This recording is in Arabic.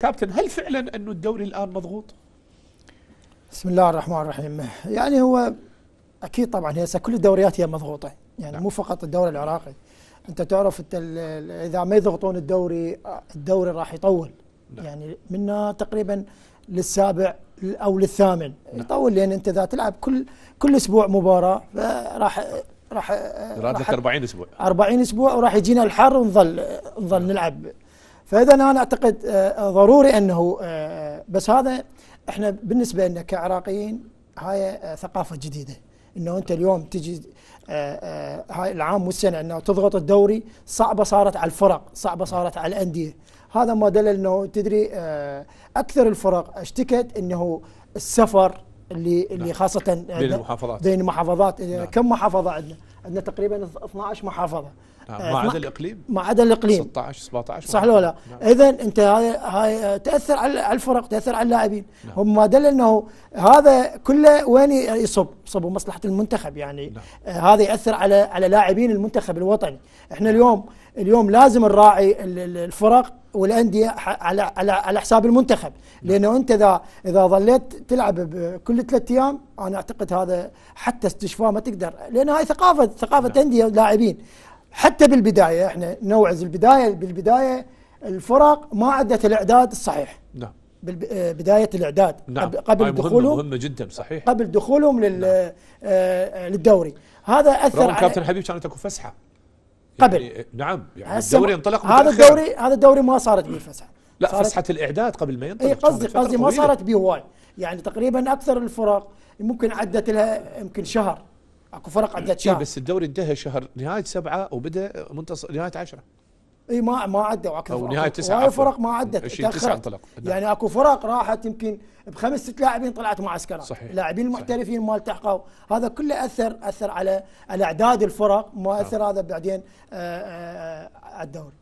كابتن هل فعلا أنه الدوري الآن مضغوط؟ بسم الله الرحمن الرحيم يعني هو أكيد طبعا هسه كل الدوريات هي مضغوطة يعني نعم. مو فقط الدوري العراقي أنت تعرف انت إذا ما يضغطون الدوري الدوري راح يطول نعم. يعني منا تقريبا للسابع أو للثامن نعم. يطول لأن أنت إذا تلعب كل كل أسبوع مباراة فراح راح راح 40 اسبوع 40 اسبوع وراح يجينا الحر ونظل نظل نلعب فاذا انا اعتقد آه، آه، ضروري انه آه، بس هذا احنا بالنسبه لنا كعراقيين هاي ثقافه جديده انه انت اليوم تجي هاي العام والسنه انه تضغط الدوري صعبه صارت على الفرق صعبه صارت على الانديه هذا ما دلل انه تدري اكثر الفرق اشتكت انه السفر اللي اللي نعم. خاصه بين المحافظات بين المحافظات نعم. كم محافظه عندنا عندنا تقريبا 12 محافظه طيب، آه، ما عدا الاقليم ما عدا الاقليم 16 17 صح ولا لا؟ نعم. اذا انت هاي هاي آه، تاثر على الفرق تاثر على اللاعبين نعم. هم ما دل انه هذا كله وين يصب؟ صب مصلحه المنتخب يعني نعم. آه هذا ياثر على على لاعبين المنتخب الوطني احنا اليوم اليوم لازم نراعي الفرق والانديه على على على حساب المنتخب نعم. لانه انت اذا اذا ظليت تلعب كل ثلاث ايام انا اعتقد هذا حتى استشفاء ما تقدر لان هاي ثقافه ثقافه انديه نعم. ولاعبين حتى بالبدايه احنا نوعز البدايه بالبدايه الفرق ما عدت الاعداد الصحيح نعم آه، بدايه الاعداد نعم. قبل دخولهم مهمه جدا صحيح قبل دخولهم لل نعم. آه, آه، للدوري هذا اثر على كابتن حبيب كانت اكو فسحه قبل يعني آه، نعم يعني الدوري انطلق هذا الدوري هذا الدوري ما صارت به فسحه لا فسحه الاعداد قبل ما ينطلق اي قصدي قصدي ما صارت به وايد يعني تقريبا اكثر الفرق ممكن عدت لها يمكن شهر اكو فرق إيه، عدت شهر بس الدوري انتهى شهر نهايه سبعه وبدا منتصف نهايه عشره اي ما ما عدوا اكثر او نهايه تسعه هاي فرق ما عدت تسعه انطلق نعم. يعني اكو فرق راحت يمكن بخمس ست لاعبين طلعت معسكرات صحيح اللاعبين المحترفين ما التحقوا هذا كله اثر اثر على الاعداد الفرق ما نعم. اثر هذا بعدين آه، آه، آه، على الدوري